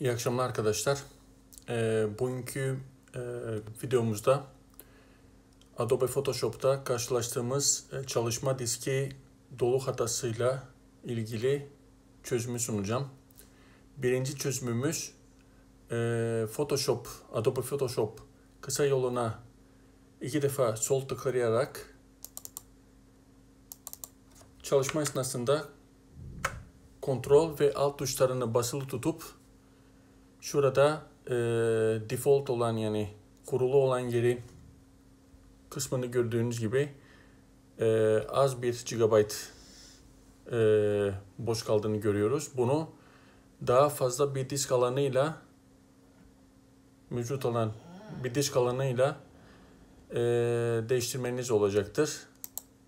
İyi akşamlar arkadaşlar. E, bugünkü e, videomuzda Adobe Photoshop'ta karşılaştığımız e, çalışma diski dolu hatasıyla ilgili çözümü sunacağım. Birinci çözümümüz e, Photoshop, Adobe Photoshop kısa yoluna iki defa sol tıklayarak çalışma esnasında kontrol ve alt tuşlarını basılı tutup şurada e, default olan yani kurulu olan yeri kısmını gördüğünüz gibi e, az bir GB e, boş kaldığını görüyoruz. Bunu daha fazla bir disk alanıyla mevcut olan bir disk alanıyla e, değiştirmeniz olacaktır.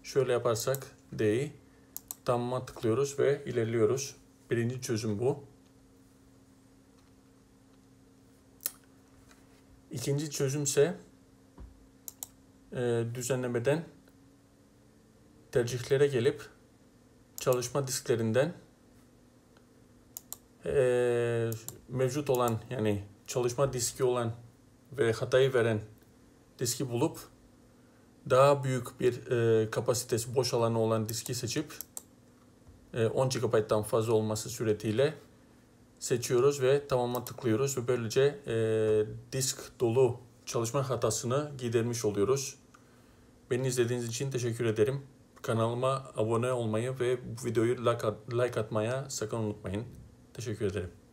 Şöyle yaparsak D'yi tamama tıklıyoruz ve ilerliyoruz. Birinci çözüm bu. İkinci çözüm ise e, düzenlemeden tercihlere gelip çalışma disklerinden e, mevcut olan yani çalışma diski olan ve hatayı veren diski bulup daha büyük bir e, kapasitesi boş alanı olan diski seçip e, 10 GB'dan fazla olması suretiyle seçiyoruz ve tamama tıklıyoruz ve böylece e, disk dolu çalışma hatasını gidermiş oluyoruz. Beni izlediğiniz için teşekkür ederim. Kanalıma abone olmayı ve bu videoyu like, at like atmaya sakın unutmayın. Teşekkür ederim.